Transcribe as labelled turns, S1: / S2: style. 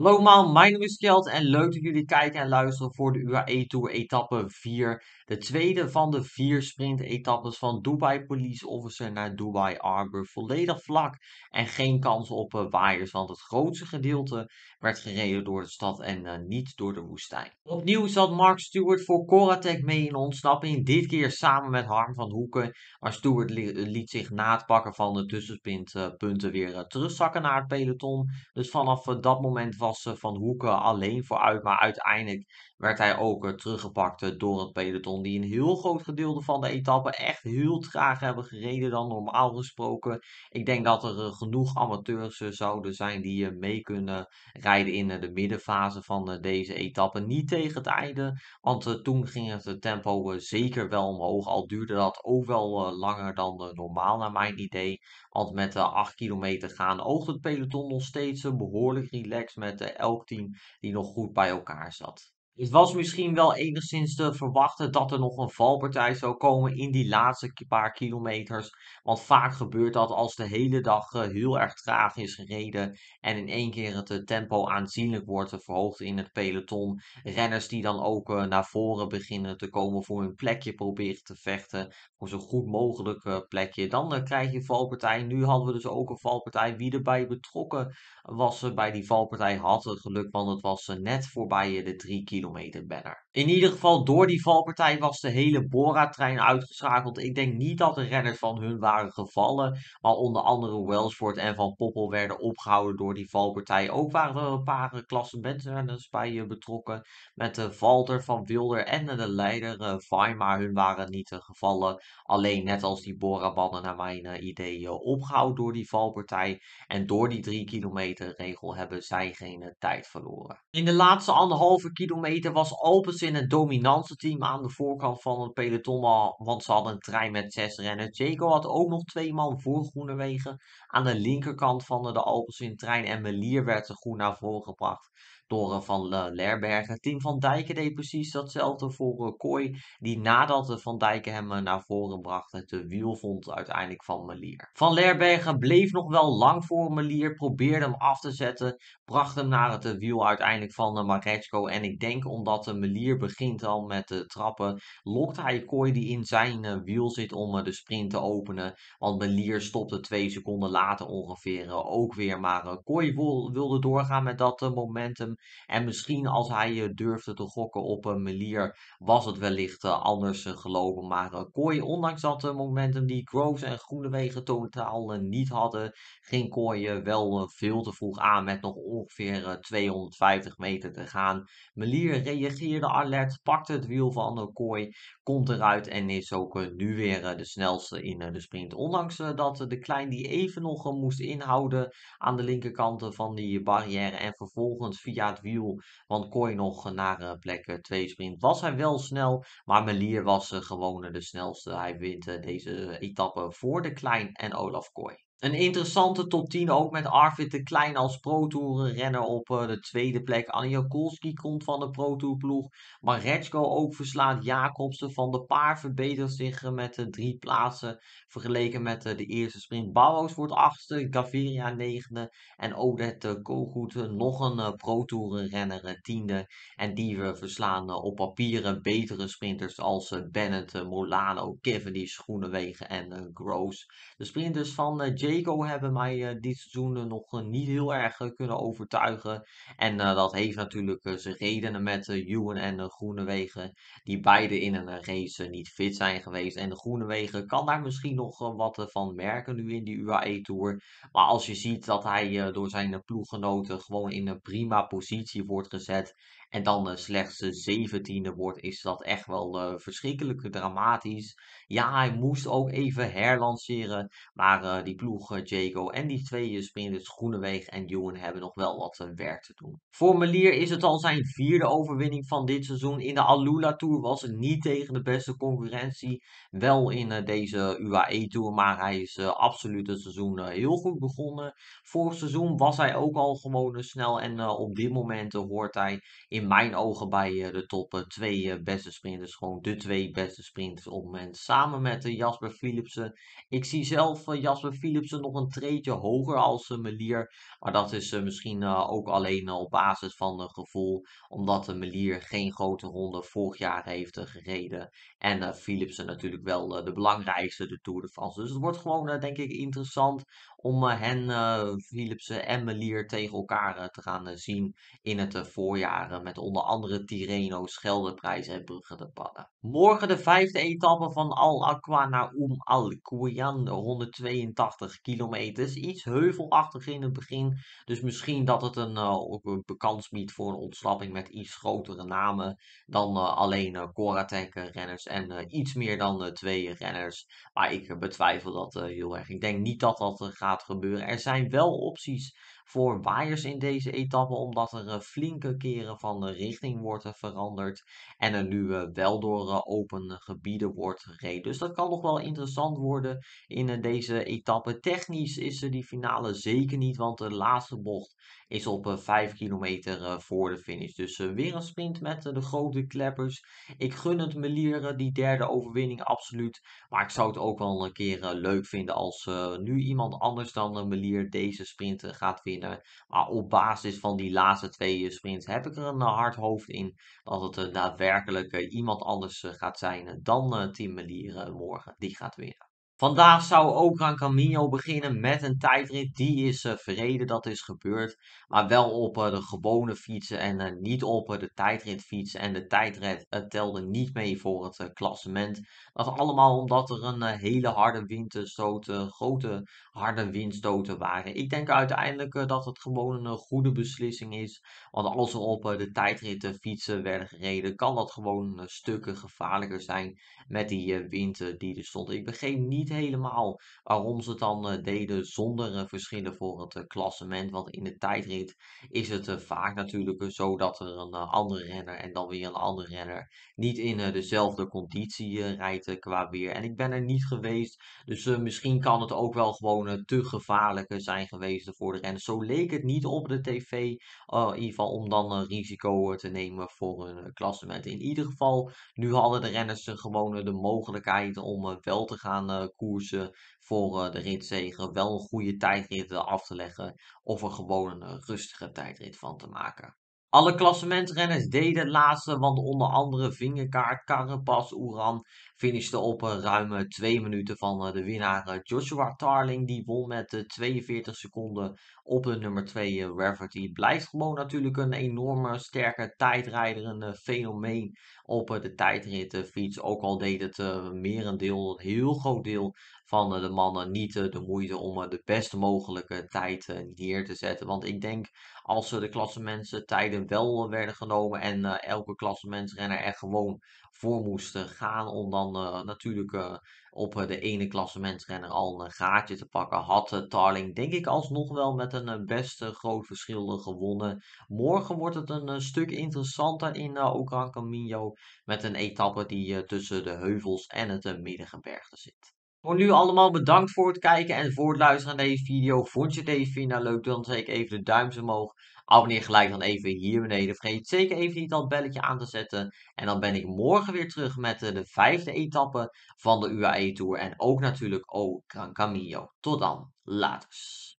S1: Nogmaals, mijn naam is Kjeld en leuk dat jullie kijken en luisteren voor de UAE Tour etappe 4. De tweede van de vier sprint-etappes van Dubai Police Officer naar Dubai Arbor. Volledig vlak en geen kans op eh, waaiers, want het grootste gedeelte werd gereden door de stad en eh, niet door de woestijn. Opnieuw zat Mark Stewart voor Coratec mee in ontsnapping, dit keer samen met Harm van Hoeken. Maar Stewart liet zich na het pakken van de tussenpunten uh, eh, weer terugzakken naar het peloton. Dus vanaf dat moment was van Hoeken alleen vooruit. Maar uiteindelijk werd hij ook eh, teruggepakt eh, door het peloton. Die een heel groot gedeelte van de etappe echt heel traag hebben gereden dan normaal gesproken. Ik denk dat er eh, genoeg amateurs zouden zijn die mee kunnen rijden in de middenfase van deze etappe. Niet tegen het einde, want toen ging het tempo zeker wel omhoog. Al duurde dat ook wel langer dan normaal naar mijn idee. Want met de 8 kilometer gaan oogt het peloton nog steeds behoorlijk relaxed met eh, elk team die nog goed bij elkaar zat. Het was misschien wel enigszins te verwachten dat er nog een valpartij zou komen in die laatste paar kilometers. Want vaak gebeurt dat als de hele dag eh, heel erg traag is gereden en in één keer het eh, tempo aanzienlijk wordt verhoogd in het peloton. Renners die dan ook eh, naar voren beginnen te komen voor hun plekje proberen te vechten. Voor zo goed mogelijk plekje. Dan krijg je een valpartij. Nu hadden we dus ook een valpartij. Wie erbij betrokken was bij die valpartij had het geluk, want het was net voorbij de drie kilometer banner. In ieder geval, door die valpartij was de hele Bora-trein uitgeschakeld. Ik denk niet dat de renners van hun waren gevallen. Maar onder andere Wellsford en Van Poppel werden opgehouden door die valpartij. Ook waren er een paar klassementsrenners bij eh, betrokken. Met de eh, Valter van Wilder en eh, de leider maar Hun waren niet gevallen. Alleen net als die Bora-bannen naar mijn idee opgehouden door die valpartij. En door die 3 kilometer regel hebben zij geen tijd verloren. In de laatste anderhalve kilometer kilometer was in het dominante team aan de voorkant van het peloton. Want ze hadden een trein met zes renners. Jaco had ook nog twee man voor Groenewegen. Aan de linkerkant van de in trein. En Melier werd er goed naar voren gebracht door Van Lerbergen. team van Dijken deed precies datzelfde voor eh, Kooi. Die nadat Van Dijken hem eh, naar voren bracht het eh, wiel vond uiteindelijk van Melier. Van Lerbergen bleef nog wel lang voor Melier. Probeerde hem af te zetten. Bracht hem naar het wiel uiteindelijk van Maretsko. En ik denk omdat de Melier begint al met de trappen, lokt hij Kooi die in zijn eh, wiel zit om eh, de sprint te openen. Want Melier stopte twee seconden later ongeveer eh, ook weer. Maar Kooi wilde doorgaan met dat momentum. En misschien als hij durfde te gokken op een Melier, was het wellicht anders gelopen. Maar Kooi, ondanks dat momentum die Groves en Groenewegen totaal niet hadden, ging Kooi wel veel te vroeg aan met nog ongeveer 250 meter te gaan. Melier reageerde alert, pakte het wiel van kooi, komt eruit en is ook eh, nu weer eh, de snelste in eh, de sprint. Ondanks dat de Klein die even nog moest inhouden aan de linkerkant van die barrière en vervolgens via het wiel van Kooi nog naar plek 2 sprint, was hij wel snel, maar Melier was gewoon de snelste. Hij wint deze etappe voor de Klein en Olaf Kooi een interessante top 10 ook met Arvid de Klein als Pro Tour renner op eh, de tweede plek. Kolski komt van de Pro Tour ploeg. Retschko ook verslaat Jacobsen. Van de Paar verbetert zich eh, met de drie plaatsen vergeleken met eh, de eerste sprint. Barrows wordt achtste, Gaviria negende en Odette Kogut nog een Pro Tour renner tiende. En die verslaan op papieren betere sprinters als Bennett, Molano, Cavendish, Schoenenwegen en Gross. De sprinters van Pacheco hebben mij eh, dit seizoen nog eh, niet heel erg eh, kunnen overtuigen. En dat heeft natuurlijk zijn redenen met uh, Ewan en Groenewegen. Die beide in een race niet fit zijn geweest. En de Groenewegen kan daar misschien nog wat van merken nu in die UAE Tour. Maar als je ziet dat hij door zijn ploeggenoten gewoon in een prima positie wordt gezet en dan uh, slechts 17e wordt, is dat echt wel verschrikkelijk dramatisch. Ja, hij moest ook even herlanceren, maar die ploeg ploegen, eh, Jago en die twee eh, sprinters Groeneweg en Juwen hebben nog wel wat eh, werk te doen. Voor is het al zijn vierde overwinning van dit seizoen. In de Alula Tour was het niet tegen de beste concurrentie. Wel in deze UAE Tour, maar hij is absoluut het seizoen heel goed begonnen. Vorig seizoen was hij ook al gewoon snel en op dit moment hoort hij in mijn ogen bij de top twee beste sprinters. Gewoon de twee beste sprinters op het moment samen met Jasper Philipsen. Ik zie zelf Jasper Philipsen ze nog een treetje hoger als eh, Melier. Maar dat is eh, misschien eh, ook alleen op basis van gevoel. Omdat Melier geen grote ronde vorig jaar heeft gereden. En Philipsen natuurlijk wel de belangrijkste, de Tour de France. Dus het wordt gewoon denk ik interessant om hen, Philipsen en Melier, tegen elkaar te gaan zien in het voorjaar. met onder andere Tireno, Scheldeprijs en Brugge de Padden. Morgen de vijfde etappe van Al Aqua naar Al Quyan, 182 kilometers. Iets heuvelachtig in het begin. Dus misschien dat het een, eh, ook een kans biedt voor een ontsnapping met iets grotere namen dan eh, alleen uh, eh, Koratek-renners en iets meer dan twee renners. Maar ik betwijfel dat heel erg. Ik denk niet dat dat gaat gebeuren. Er zijn wel opties voor waaiers in deze etappe, omdat er eh, flinke keren van de richting wordt eh, veranderd en er nu eh, wel door open gebieden wordt gereden. Dus dat kan nog wel interessant worden in deze etappe. Technisch is die finale zeker niet, want de laatste bocht is op 5 kilometer voor de finish. Dus weer een sprint met de grote kleppers. Ik gun het Melieren, die derde overwinning, absoluut. Maar ik zou het ook wel een keer leuk vinden als nu iemand anders dan Melier deze sprint gaat winnen. Maar op basis van die laatste twee eh, sprints heb ik er een eh, hard hoofd in dat het eh, daadwerkelijk iemand anders gaat zijn dan Tim Melier morgen die gaat winnen. Vandaag zou ook Gran Camino beginnen met een tijdrit. Die is uh, verreden, dat is gebeurd. Maar wel op eh, de gewone fietsen en eh, niet op de tijdritfietsen. En de tijdrit telde niet mee voor het klassement. Dat allemaal omdat er een hele harde windstoten, grote harde windstoten waren. Ik denk uiteindelijk dat het gewoon een goede beslissing is. Want als er op de tijdritfietsen werden gereden, kan dat gewoon stukken gevaarlijker zijn met die wind die er stond. Ik begreep niet helemaal waarom ze het dan eh, deden zonder eh, verschillen voor het eh, klassement. Want in de tijdrit is het vaak natuurlijk zo dat er een andere renner en dan weer een andere renner niet in dezelfde conditie rijdt qua weer. En ik ben er niet geweest, dus misschien kan het ook wel gewoon te gevaarlijk zijn geweest voor de renner. Zo leek het niet op de tv, in ieder geval om dan risico te nemen voor een klassement. In ieder geval, nu hadden de renners gewoon de mogelijkheid om wel te gaan koersen voor eh, de ritzegen. Wel een goede tijdrit eh, af te leggen of er gewoon een eh, rustige tijdrit van te maken. Alle klassementrenners deden het laatste, want onder andere Vingerkaart, Carapaz, Oeran finishte op ruime twee minuten van eh, de winnaar eh, Joshua Tarling. Die won met 42 eh, seconden op de nummer 2 Rafferty. Blijft gewoon natuurlijk een enorme sterke tijdrijder, een fenomeen op de tijdritfiets. Ook al deed het merendeel, een heel groot deel van de mannen niet de moeite om de beste mogelijke tijd neer te zetten. Want ik denk als de mensen tijden wel werden genomen en elke klassementsrenner er gewoon voor moesten gaan om dan eh, natuurlijk eh, op eh, de ene klassementrenner al een gaatje te pakken. Had Tarling denk ik alsnog wel met een best groot verschil gewonnen. Morgen wordt het een stuk interessanter in uh, Ocran Camino met een etappe die tussen de heuvels en het middengebergte zit. Voor nu allemaal bedankt voor het kijken en voor het luisteren naar deze video. Vond je deze video nou leuk, dan zeker even de duim omhoog. Abonneer gelijk dan even hier beneden. Vergeet zeker even niet dat belletje aan te zetten. En dan ben ik morgen weer terug met eh, de vijfde etappe van de UAE Tour. En ook natuurlijk ook Gran Camino. Tot dan, laters.